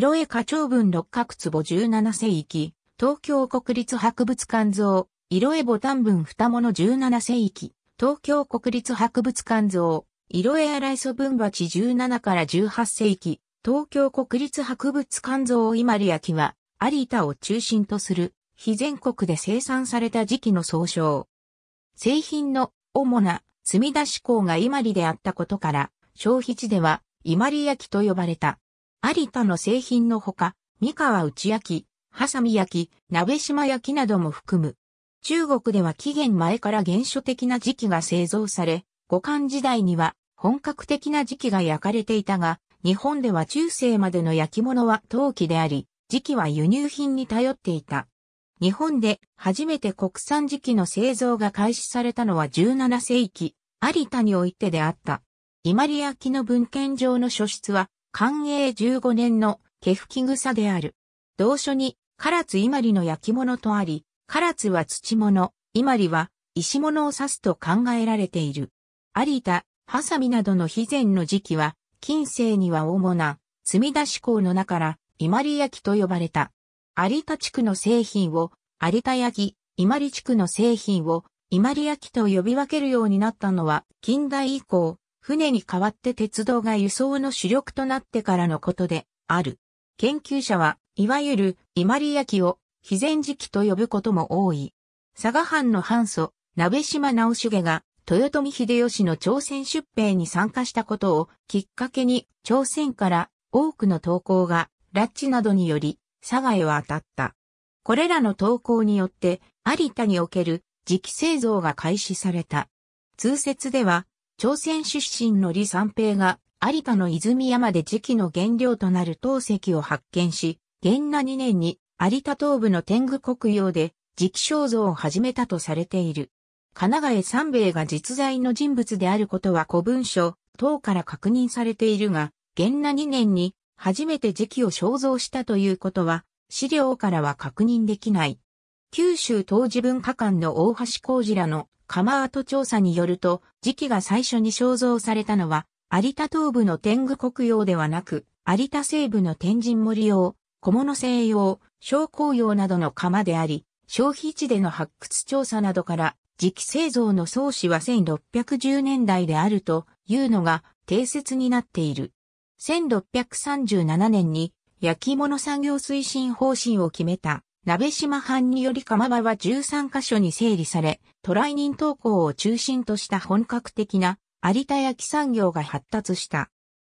色絵花鳥文六角壺17世紀、東京国立博物館像、色絵ボタン文二物17世紀、東京国立博物館像、色絵荒磯文鉢17から18世紀、東京国立博物館像伊万里焼は、有田を中心とする、非全国で生産された時期の総称。製品の主な積み出し港が伊万里であったことから、消費地では伊万里焼と呼ばれた。有田の製品のほか、三河内焼き、ハサミ焼き、鍋島焼きなども含む。中国では紀元前から原初的な時期が製造され、五漢時代には本格的な時期が焼かれていたが、日本では中世までの焼き物は陶器であり、時期は輸入品に頼っていた。日本で初めて国産時期の製造が開始されたのは17世紀、有田においてであった。伊万里焼の文献上の書出は寛永15年の毛吹草である。同書に、唐津伊万里の焼き物とあり、唐津は土物、伊万里は石物を指すと考えられている。有田、ハサミなどの肥前の時期は、近世には主な、積み出し港の中から、伊万里焼と呼ばれた。有田地区の製品を、有田焼、伊万里地区の製品を、伊万里焼と呼び分けるようになったのは、近代以降、船に代わって鉄道が輸送の主力となってからのことである。研究者は、いわゆる伊万里焼を非前時期と呼ぶことも多い。佐賀藩の藩祖、鍋島直重が、豊臣秀吉の朝鮮出兵に参加したことをきっかけに、朝鮮から多くの投稿が、拉致などにより、佐賀へは当たった。これらの投稿によって、有田における磁気製造が開始された。通説では、朝鮮出身の李三平が、有田の泉山で磁器の原料となる陶石を発見し、元那2年に有田東部の天狗国用で磁器肖像を始めたとされている。神奈川三兵衛が実在の人物であることは古文書、等から確認されているが、元那2年に初めて磁器を肖像したということは資料からは確認できない。九州当時文化館の大橋工事らの釜跡調査によると、時期が最初に肖像されたのは、有田東部の天狗国用ではなく、有田西部の天神森用、小物西用、小工用などの釜であり、消費地での発掘調査などから、時期製造の創始は1610年代であるというのが定説になっている。1637年に焼き物産業推進方針を決めた鍋島藩により釜場は13カ所に整理され、トライ人投稿を中心とした本格的な有田焼産業が発達した。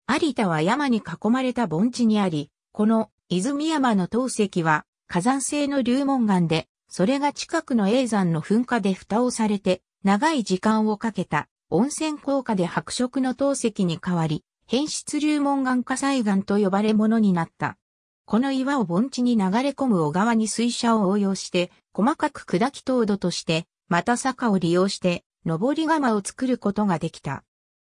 有田は山に囲まれた盆地にあり、この泉山の陶石は火山性の流紋岩で、それが近くの永山の噴火で蓋をされて、長い時間をかけた温泉効果で白色の陶石に変わり、変質流紋岩火災岩と呼ばれものになった。この岩を盆地に流れ込む小川に水車を応用して、細かく砕き凍土として、また坂を利用して、登り釜を作ることができた。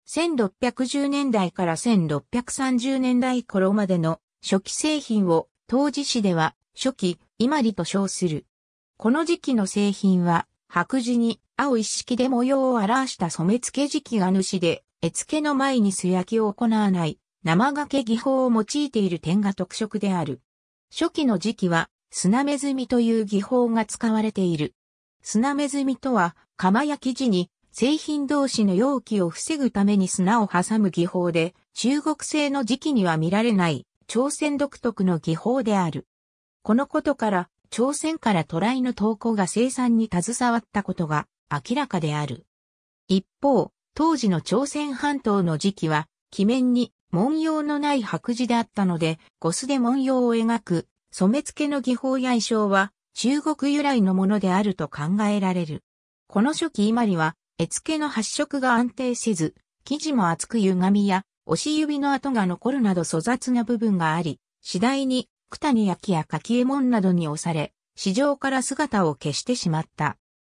1610年代から1630年代頃までの初期製品を当時市では初期、今里と称する。この時期の製品は白地に青一式で模様を表した染付時期が主で、絵付けの前に素焼きを行わない生掛け技法を用いている点が特色である。初期の時期は、砂目積みという技法が使われている。砂目積みとは、釜焼き時に製品同士の容器を防ぐために砂を挟む技法で、中国製の時期には見られない朝鮮独特の技法である。このことから、朝鮮から渡来の投稿が生産に携わったことが明らかである。一方、当時の朝鮮半島の時期は、記面に文様のない白磁であったので、ゴスで文様を描く染付の技法や衣装は中国由来のものであると考えられる。この初期イマ里は、絵付けの発色が安定せず、生地も厚く歪みや、押し指の跡が残るなど粗雑な部分があり、次第に、九谷焼や柿右衛門などに押され、市場から姿を消してしまった。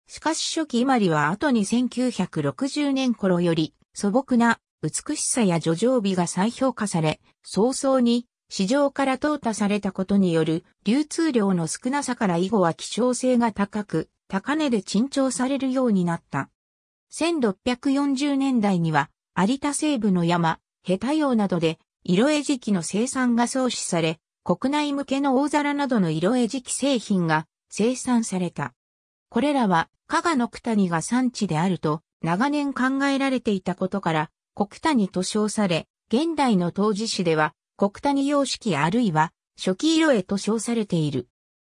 しかし初期イマリは後に1960年頃より、素朴な美しさや叙情美が再評価され、早々に市場から淘汰されたことによる流通量の少なさから以後は希少性が高く、高値で珍重されるようになった。1640年代には、有田西部の山、ヘタ用などで、色絵磁器の生産が創始され、国内向けの大皿などの色絵磁器製品が生産された。これらは、加賀の九谷が産地であると、長年考えられていたことから、国谷と称され、現代の当時史では国谷様式あるいは初期色絵と称されている。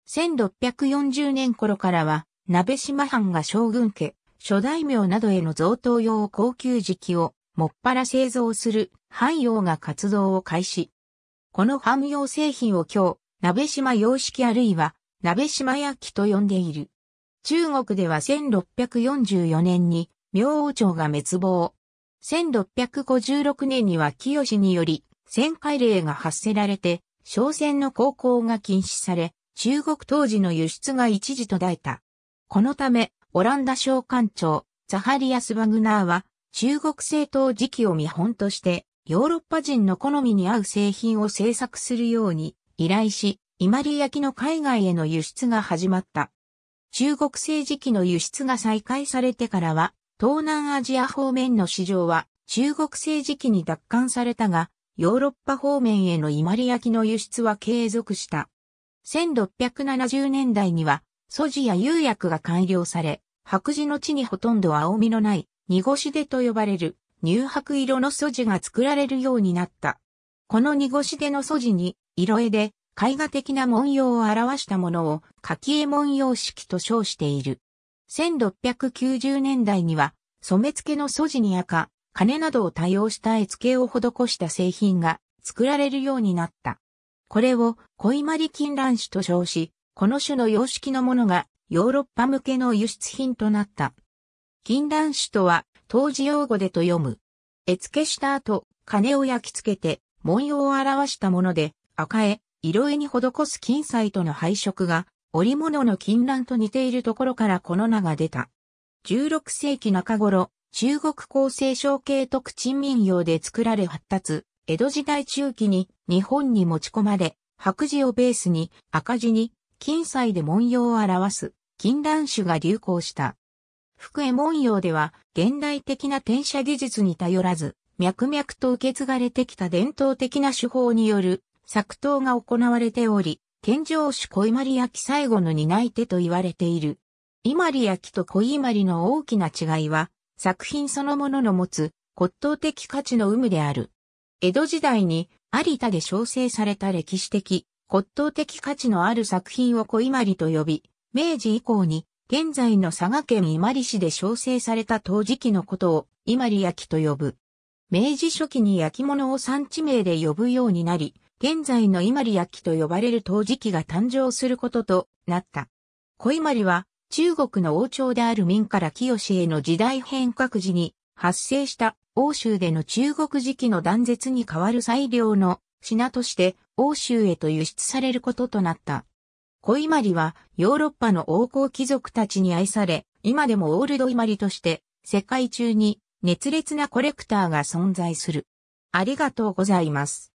1640年頃からは、鍋島藩が将軍家、諸大名などへの贈答用高級時期をもっぱら製造する藩用が活動を開始。この藩用製品を今日、鍋島様式あるいは鍋島焼と呼んでいる。中国では1644年に明王朝が滅亡。1656年には清により、旋回令が発せられて、商船の航行が禁止され、中国当時の輸出が一時途絶えた。このため、オランダ商館長、ザハリアス・バグナーは、中国製陶磁器を見本として、ヨーロッパ人の好みに合う製品を製作するように依頼し、イマリ焼きの海外への輸出が始まった。中国製磁器の輸出が再開されてからは、東南アジア方面の市場は中国政治期に奪還されたが、ヨーロッパ方面への伊万里焼の輸出は継続した。1670年代には、素地や釉薬が改良され、白磁の地にほとんど青みのない、濁しでと呼ばれる、乳白色の素地が作られるようになった。この濁しでの素地に、色絵で、絵画的な文様を表したものを、柿絵文様式と称している。1690年代には、染付の素地に赤、金などを多用した絵付けを施した製品が作られるようになった。これを恋まり金卵種と称し、この種の様式のものがヨーロッパ向けの輸出品となった。金卵種とは当時用語でと読む。絵付けした後、金を焼き付けて文様を表したもので、赤絵、色絵に施す金彩との配色が織物の金蘭と似ているところからこの名が出た。16世紀中頃、中国厚生省系特鎮民謡で作られ発達、江戸時代中期に日本に持ち込まれ、白字をベースに赤字に金彩で文様を表す金蘭種が流行した。福江文様では現代的な転写技術に頼らず、脈々と受け継がれてきた伝統的な手法による作刀が行われており、健常種小伊万里焼き最後の担い手と言われている。伊万里焼きと小伊万里の大きな違いは、作品そのものの持つ骨董的価値の有無である。江戸時代に有田で小生された歴史的骨董的価値のある作品を小伊万里と呼び、明治以降に現在の佐賀県伊万里市で小生された陶磁器のことを伊万里焼と呼ぶ。明治初期に焼き物を産地名で呼ぶようになり、現在の伊万里焼と呼ばれる陶磁器が誕生することとなった。小伊万里は中国の王朝である民から清への時代変革時に発生した欧州での中国磁器の断絶に代わる最良の品として欧州へと輸出されることとなった。小伊万里はヨーロッパの王侯貴族たちに愛され、今でもオールド伊万里として世界中に熱烈なコレクターが存在する。ありがとうございます。